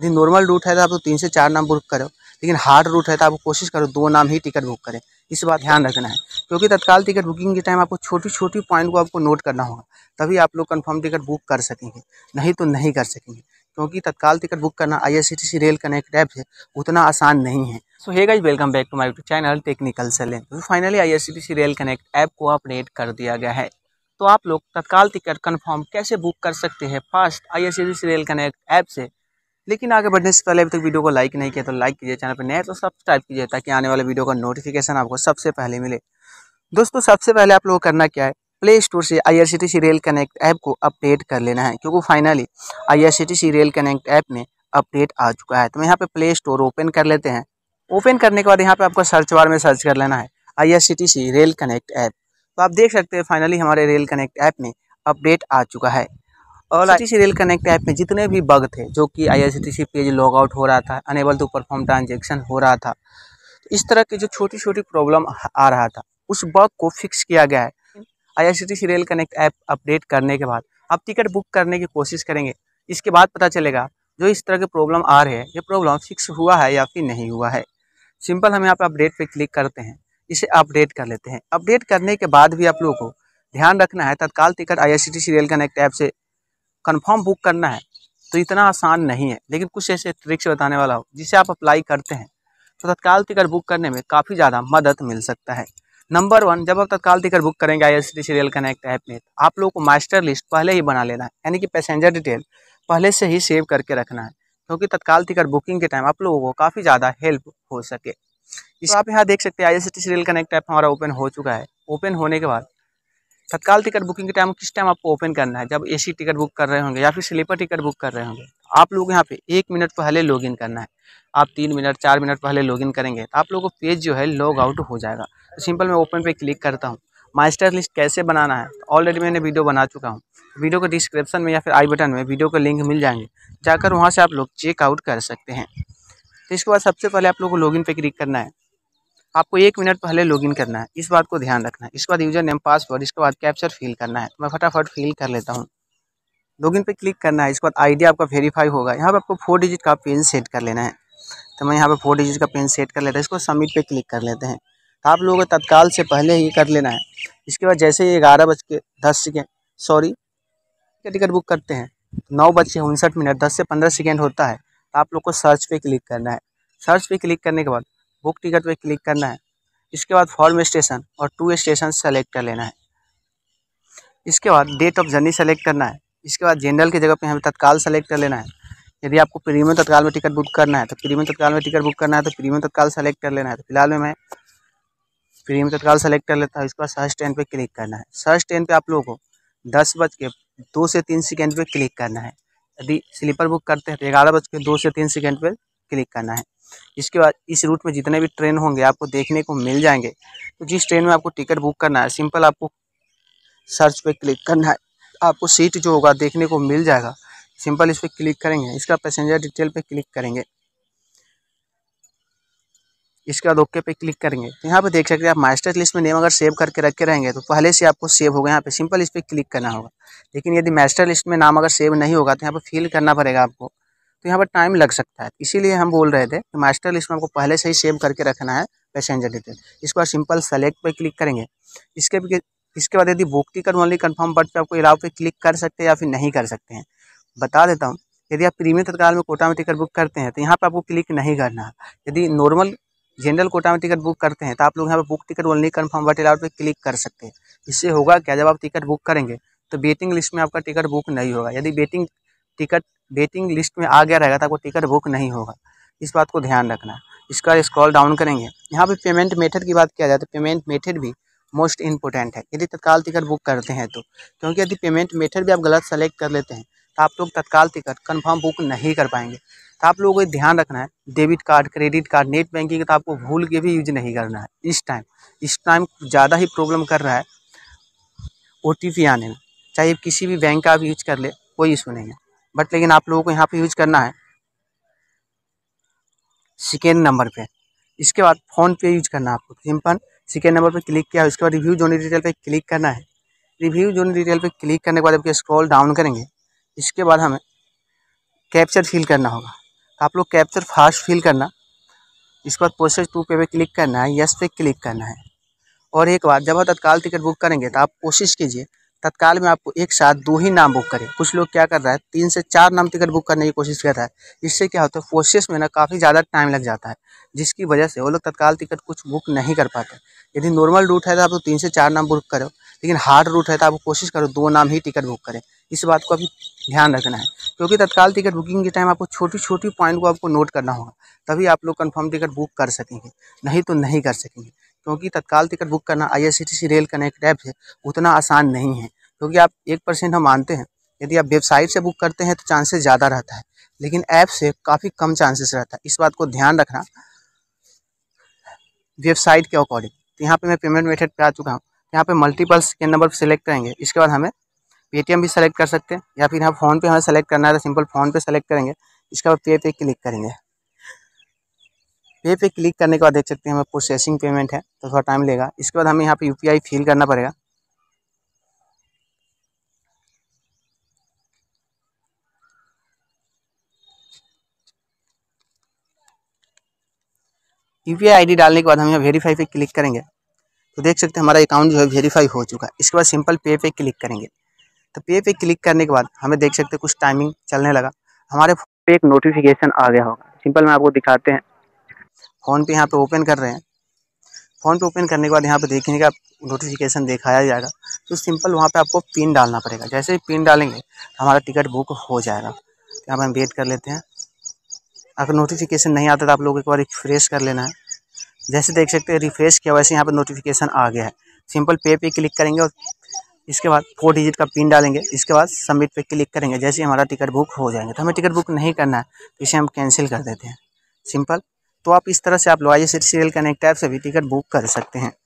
यदि normal route है तो आप तो तीन से चार नाम बुक करो लेकिन हार्ड रूट है तो आप कोशिश करो दो नाम ही टिकट बुक करें इस बात ध्यान रखना है क्योंकि तत्काल टिकट बुकिंग के टाइम आपको छोटी छोटी पॉइंट को आपको नोट करना होगा तभी आप लोग कन्फर्म टिकट बुक कर सकेंगे नहीं तो नहीं कर सकेंगे क्योंकि तत्काल टिकट बुक करना आई रेल कनेक्ट ऐप है उतना आसान नहीं है so hey guys welcome back to my YouTube channel technical सेलें तो finally I rail connect app को अपडेट कर दिया गया है तो आप लोग तत्काल टिकट कन्फर्म कैसे बुक कर सकते हैं fast I rail connect app से लेकिन आगे बढ़ने से पहले अभी तक वीडियो को लाइक नहीं किया तो लाइक कीजिए चैनल पर नया तो सब्सक्राइब कीजिए ताकि आने वाले वीडियो का नोटिफिकेशन आपको सबसे पहले मिले दोस्तों सबसे पहले आप लोगों को करना क्या है प्ले स्टोर से I R C T C rail connect app को अपडेट कर लेना है क्योंकि finally I R C T C rail connect app में अपडेट आ चुका है तो यहाँ पे प्ले स्टोर ओपन कर लेते हैं ओपन करने के बाद यहाँ पे आपको सर्च बार में सर्च कर लेना है I R C T C rail connect app तो आप देख सकते हैं फाइनली हमारे रेल कनेक्ट ऐप में अपडेट आ चुका है और आई रेल कनेक्ट ऐप में जितने भी बग थे जो कि आई पेज लॉग आउट हो रहा था अनेबल टू परफॉर्म ट्रांजेक्शन हो रहा था तो इस तरह की जो छोटी छोटी प्रॉब्लम आ रहा था उस बग को फिक्स किया गया है I rail connect app update करने के बाद आप टिकट बुक करने की कोशिश करेंगे इसके बाद पता चलेगा जो इस तरह के प्रॉब्लम आ रहे हैं ये प्रॉब्लम फिक्स हुआ है या फिर नहीं हुआ है सिंपल हम यहाँ पर अपडेट पे क्लिक करते हैं इसे अपडेट कर लेते हैं अपडेट करने के बाद भी आप लोगों को ध्यान रखना है Tatkal ticket I rail connect app से कन्फर्म बुक करना है तो इतना आसान नहीं है लेकिन कुछ ऐसे ट्रिक्स बताने वाला हो जिसे आप अप्लाई करते हैं तो तत्काल टिकट बुक करने में काफ़ी ज़्यादा मदद मिल सकता है नंबर वन जब आप तत्काल टिकट बुक करेंगे I S T connect app में तो आप लोगों को मास्टर लिस्ट पहले ही बना लेना है यानी कि पैसेंजर डिटेल पहले से ही सेव करके रखना है क्योंकि तो तत्काल टिकट बुकिंग के टाइम आप लोगों को काफ़ी ज़्यादा हेल्प हो सके इस आप यहाँ देख सकते हैं I S T connect app हमारा ओपन हो चुका है ओपन होने के बाद तत्काल टिकट बुकिंग के टाइम किस टाइम आपको ओपन करना है जब एसी टिकट बुक कर रहे होंगे या फिर स्लीपर टिकट बुक कर रहे होंगे आप लोग यहाँ पे एक मिनट पहले लॉग इन करना है आप तीन मिनट चार मिनट पहले लॉग इन करेंगे तो आप लोगों को पेज जो है लॉग आउट हो जाएगा तो सिंपल मैं ओपन पे क्लिक करता हूँ मास्टर लिस्ट कैसे बनाना है ऑलरेडी मैंने वीडियो बना चुका हूँ वीडियो के डिस्क्रिप्शन में या फिर आई बटन में वीडियो का लिंक मिल जाएंगे जाकर वहाँ से आप लोग चेकआउट कर सकते हैं तो इसके बाद सबसे पहले आप लोग को लॉगिन पे क्लिक करना है आपको एक मिनट पहले लॉगिन करना है इस बात को ध्यान रखना है इसके बाद यूजर नेम पासवर्ड इसके बाद कैप्चर फिल करना है तो मैं फटाफट फिल कर लेता हूँ लॉगिन पे क्लिक करना है इसके बाद आईडी आपका वेरीफाई होगा यहाँ पर आपको फोर डिजिट का पिन सेट कर लेना है तो मैं यहाँ पर फोर डिजिट का पिन सेट कर लेता हूँ इसको सबमिट पर क्लिक कर लेते हैं तो आप लोगों को तत्काल से पहले ही कर लेना है इसके बाद जैसे ही ग्यारह बज के दस सेकेंड सॉरी का टिकट बुक करते हैं तो नौ बज के उनसठ मिनट दस से पंद्रह सेकेंड होता है तो आप लोग को सर्च पे क्लिक करना है सर्च पे क्लिक करने के बाद बुक टिकट पे क्लिक करना है इसके बाद फॉर्म स्टेशन और टू स्टेशन सेलेक्ट कर लेना है इसके बाद डेट ऑफ जर्नी सेलेक्ट करना है इसके बाद जनरल की जगह पे हमें तत्काल सेलेक्ट कर लेना है यदि आपको प्रीमियम तत्काल में टिकट बुक करना है तो प्रीमियम तत्काल में टिकट बुक करना है तो प्रीमियम तत्काल सेलेक्ट कर लेना है तो फिलहाल में मैं प्रीमियम तत्काल सेलेक्ट कर लेता हूँ इसके बाद सर्च ट्रेन पर क्लिक करना है सर्च ट्रेन पर आप लोगों को दस बज के दो से तीन सेकेंड पर क्लिक करना है यदि स्लीपर बुक करते हैं तो ग्यारह बज के दो से तीन सेकेंड पर क्लिक करना है इसके बाद इस रूट में जितने भी ट्रेन होंगे आपको देखने को मिल जाएंगे तो जिस ट्रेन में आपको टिकट बुक करना है सिंपल आपको सर्च पे क्लिक करना है आपको सीट जो होगा देखने को मिल जाएगा सिंपल इस पर क्लिक करेंगे इसका पैसेंजर डिटेल पर क्लिक करेंगे इसके बाद ओके पे क्लिक करेंगे तो यहाँ पे देख सकते हैं आप मास्टर लिस्ट में नेम अगर सेव करके रखे रहेंगे तो पहले से आपको सेव होगा यहाँ पे सिंपल इस पर क्लिक करना होगा लेकिन यदि मास्टर लिस्ट में नाम अगर सेव नहीं होगा तो यहाँ पे फिल करना पड़ेगा आपको तो यहाँ पर टाइम लग सकता है इसीलिए हम बोल रहे थे कि मास्टर लिस्ट में आपको पहले से ही सेव करके रखना है पैसेंजर डिटेल इसको सिंपल सेलेक्ट पर क्लिक करेंगे इसके इसके बाद यदि book ticket only confirm berth पर आपको इलाव पर क्लिक कर सकते हैं या फिर नहीं कर सकते हैं बता देता हूँ यदि आप प्रीमियम तत्काल में कोटा में टिकट बुक करते हैं तो यहाँ पर आपको क्लिक नहीं करना है यदि नॉर्मल जनरल कोटा में टिकट बुक करते हैं तो आप लोग यहाँ पर book ticket only confirm berth allot पर क्लिक कर सकते हैं इससे होगा क्या जब आप टिकट बुक करेंगे तो वेटिंग लिस्ट में आपका टिकट बुक नहीं होगा यदि वेटिंग टिकट वेटिंग लिस्ट में आ गया रहेगा तो आपको टिकट बुक नहीं होगा इस बात को ध्यान रखना इसका स्क्रॉल डाउन करेंगे यहाँ पे पेमेंट मेथड की बात किया जाए तो पेमेंट मेथड भी मोस्ट इम्पोर्टेंट है यदि तत्काल टिकट बुक करते हैं तो क्योंकि यदि पेमेंट मेथड भी आप गलत सेलेक्ट कर लेते हैं तो आप लोग तत्काल टिकट कन्फर्म बुक नहीं कर पाएंगे तो आप लोगों को ध्यान रखना है debit card credit card net banking तो आपको भूल के भी यूज नहीं करना है इस टाइम इस टाइम ज़्यादा ही प्रॉब्लम कर रहा है ओ आने में चाहे किसी भी बैंक का आप यूज कर ले कोई इशू नहीं है बट लेकिन आप लोगों को यहाँ पे यूज करना है सेकेंड नंबर पे इसके बाद फोन पे यूज करना है आपको सिंपल सेकेंड नंबर पे क्लिक किया उसके बाद रिव्यू जोन डिटेल पे क्लिक करना है रिव्यू जोन डिटेल पे क्लिक करने के बाद आपके स्क्रॉल डाउन करेंगे इसके बाद हमें कैप्चर फिल करना होगा तो आप लोग कैप्चर फास्ट फिल करना इसके बाद प्रोसेस टू पे पे क्लिक करना है यस पे क्लिक करना है और एक बार जब आप तत्काल टिकट बुक करेंगे तो आप कोशिश कीजिए तत्काल में आपको एक साथ दो ही नाम बुक करें कुछ लोग क्या कर रहा है तीन से चार नाम टिकट बुक करने की कोशिश कर रहा है इससे क्या होता है प्रोसेस में ना काफ़ी ज़्यादा टाइम लग जाता है जिसकी वजह से वो लोग तत्काल टिकट कुछ बुक नहीं कर पाते यदि नॉर्मल रूट है तो आप तो तीन से चार नाम बुक करो लेकिन हार्ड रूट है तो आप कोशिश करो दो नाम ही टिकट बुक करें इस बात को अभी ध्यान रखना है क्योंकि तत्काल टिकट बुकिंग के टाइम आपको छोटी छोटी पॉइंट को आपको नोट करना होगा तभी आप लोग कन्फर्म टिकट बुक कर सकेंगे नहीं तो नहीं कर सकेंगे क्योंकि तत्काल टिकट बुक करना आई रेल कनेक्ट ऐप से उतना आसान नहीं है क्योंकि आप एक परसेंट हम मानते हैं यदि आप वेबसाइट से बुक करते हैं तो चांसेस ज़्यादा रहता है लेकिन ऐप से काफ़ी कम चांसेस रहता है इस बात को ध्यान रखना वेबसाइट के अकॉर्डिंग तो यहाँ पे मैं पेमेंट मेथड पे आ चुका हूँ यहाँ पे मल्टीपल स्कैन नंबर सेलेक्ट करेंगे इसके बाद हमें पेटीएम भी सेलेक्ट कर सकते हैं या फिर यहाँ फ़ोन पे हमें सेलेक्ट करना है तो सिंपल फ़ोन पे सेलेक्ट करेंगे इसके बाद पे पे क्लिक करेंगे पे पे क्लिक करने के बाद देख सकते हैं हमें प्रोसेसिंग पेमेंट है तो थोड़ा टाइम लेगा इसके बाद हमें यहाँ पे यूपीआई फिल करना पड़ेगा यूपीआई आईडी डालने के बाद हम यहाँ वेरीफाई पे क्लिक करेंगे तो देख सकते हैं हमारा अकाउंट जो है वेरीफाई हो चुका है इसके बाद सिंपल पे पे क्लिक करेंगे तो पे पे क्लिक करने के बाद हमें देख सकते हैं कुछ टाइमिंग चलने लगा हमारे पे एक नोटिफिकेशन आ गया होगा सिंपल मैं आपको दिखाते हैं फ़ोन पे यहाँ पे ओपन कर रहे हैं फ़ोन पे ओपन करने के बाद यहाँ पे देखने का नोटिफिकेशन दिखाया जाएगा तो सिंपल वहाँ पे आपको पिन डालना पड़ेगा जैसे ही पिन डालेंगे हमारा टिकट बुक हो जाएगा तो यहाँ पर हम वेट कर लेते हैं अगर नोटिफिकेशन नहीं आता तो आप लोग एक बार रिफ्रेश कर लेना है जैसे देख सकते हैं रिफ्रेश किया वैसे यहाँ पर नोटिफिकेशन आ गया है सिंपल पे पे क्लिक करेंगे और इसके बाद फोर डिजिट का पिन डालेंगे इसके बाद सबमिट पे क्लिक करेंगे जैसे हमारा टिकट बुक हो जाएंगे तो हमें टिकट बुक नहीं करना है तो इसे हम कैंसिल कर देते हैं सिंपल तो आप इस तरह से आप लॉयल सीरियल कनेक्ट ऐप से भी टिकट बुक कर सकते हैं